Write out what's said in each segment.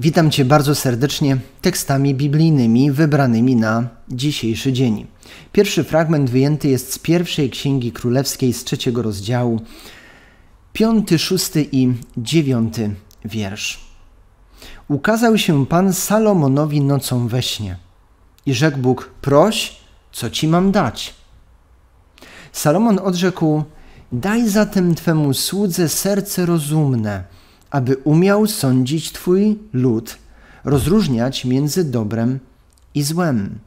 Witam Cię bardzo serdecznie tekstami biblijnymi wybranymi na dzisiejszy dzień. Pierwszy fragment wyjęty jest z pierwszej Księgi Królewskiej z trzeciego rozdziału, piąty, szósty i dziewiąty wiersz. Ukazał się Pan Salomonowi nocą we śnie i rzekł Bóg, proś, co Ci mam dać? Salomon odrzekł, daj zatem Twemu słudze serce rozumne, aby umiał sądzić Twój lud, rozróżniać między dobrem i złem.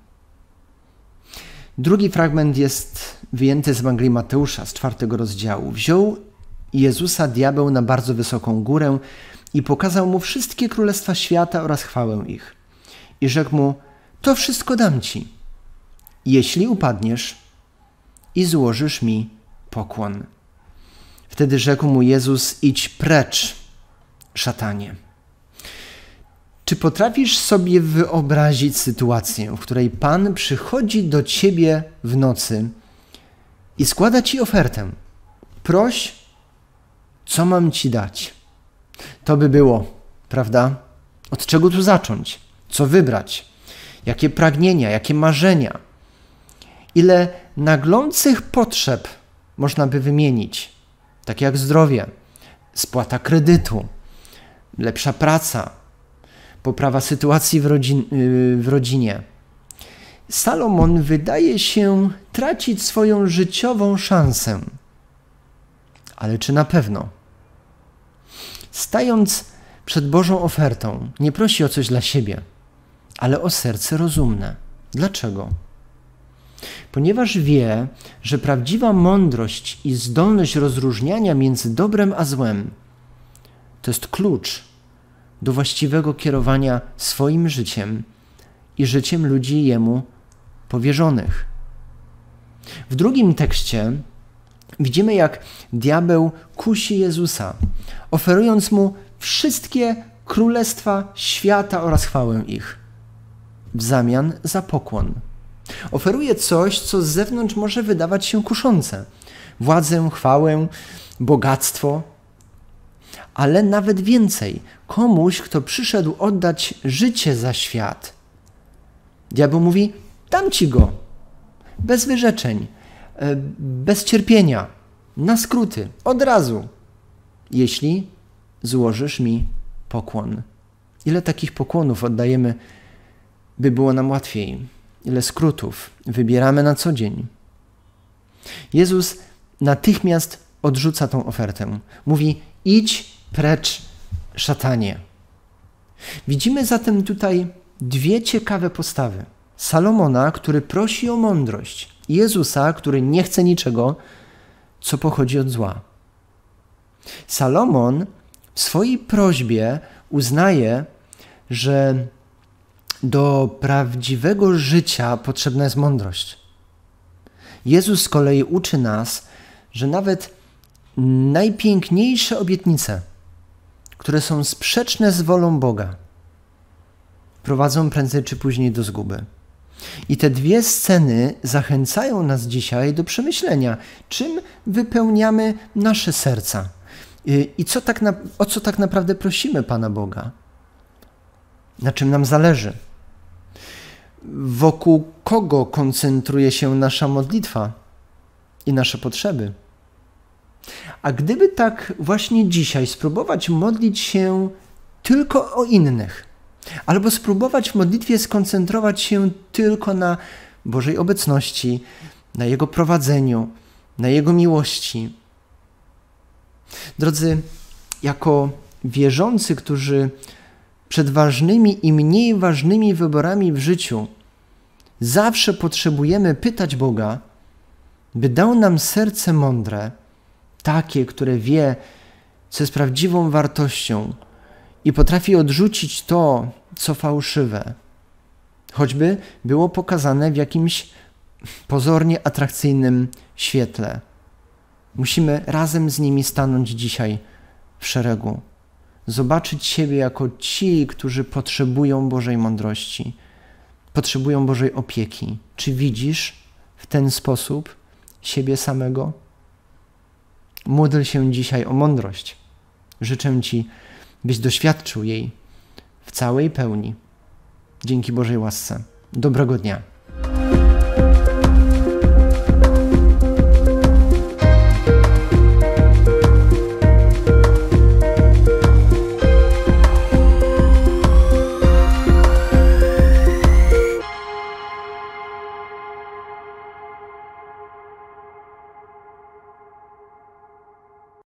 Drugi fragment jest wyjęty z Ewangelii Mateusza z czwartego rozdziału. Wziął Jezusa diabeł na bardzo wysoką górę i pokazał mu wszystkie królestwa świata oraz chwałę ich. I rzekł mu: To wszystko dam ci, jeśli upadniesz i złożysz mi pokłon. Wtedy rzekł mu Jezus: Idź precz, szatanie. Czy potrafisz sobie wyobrazić sytuację, w której Pan przychodzi do ciebie w nocy i składa ci ofertę? Proś, co mam ci dać? To by było, prawda? Od czego tu zacząć? Co wybrać? Jakie pragnienia, jakie marzenia? Ile naglących potrzeb można by wymienić? Tak jak zdrowie, spłata kredytu, lepsza praca, poprawa sytuacji w, rodzin, y, w rodzinie. Salomon wydaje się tracić swoją życiową szansę. Ale czy na pewno? Stając przed Bożą ofertą, nie prosi o coś dla siebie, ale o serce rozumne. Dlaczego? Ponieważ wie, że prawdziwa mądrość i zdolność rozróżniania między dobrem a złem to jest klucz do właściwego kierowania swoim życiem i życiem ludzi jemu powierzonych. W drugim tekście widzimy, jak diabeł kusi Jezusa, oferując mu wszystkie królestwa świata oraz chwałę ich w zamian za pokłon. Oferuje coś, co z zewnątrz może wydawać się kuszące: władzę, chwałę, bogactwo, ale nawet więcej komuś, kto przyszedł oddać życie za świat. Diabeł mówi: Dam ci go, bez wyrzeczeń, e, bez cierpienia, na skróty, od razu, jeśli złożysz mi pokłon. Ile takich pokłonów oddajemy, by było nam łatwiej? Ile skrótów wybieramy na co dzień? Jezus natychmiast odrzuca tą ofertę. Mówi: Idź Precz, szatanie. Widzimy zatem tutaj dwie ciekawe postawy. Salomona, który prosi o mądrość, Jezusa, który nie chce niczego, co pochodzi od zła. Salomon w swojej prośbie uznaje, że do prawdziwego życia potrzebna jest mądrość. Jezus z kolei uczy nas, że nawet najpiękniejsze obietnice które są sprzeczne z wolą Boga, prowadzą prędzej czy później do zguby. I te dwie sceny zachęcają nas dzisiaj do przemyślenia, czym wypełniamy nasze serca y, i co tak na, o co tak naprawdę prosimy Pana Boga, na czym nam zależy, wokół kogo koncentruje się nasza modlitwa i nasze potrzeby. A gdyby tak właśnie dzisiaj spróbować modlić się tylko o innych, albo spróbować w modlitwie skoncentrować się tylko na Bożej obecności, na Jego prowadzeniu, na Jego miłości. Drodzy, jako wierzący, którzy przed ważnymi i mniej ważnymi wyborami w życiu zawsze potrzebujemy pytać Boga, by dał nam serce mądre takie, które wie, co jest prawdziwą wartością i potrafi odrzucić to, co fałszywe, choćby było pokazane w jakimś pozornie atrakcyjnym świetle. Musimy razem z nimi stanąć dzisiaj w szeregu, zobaczyć siebie jako ci, którzy potrzebują Bożej mądrości, potrzebują Bożej opieki. Czy widzisz w ten sposób siebie samego? módl się dzisiaj o mądrość. Życzę Ci, byś doświadczył jej w całej pełni. Dzięki Bożej łasce. Dobrego dnia.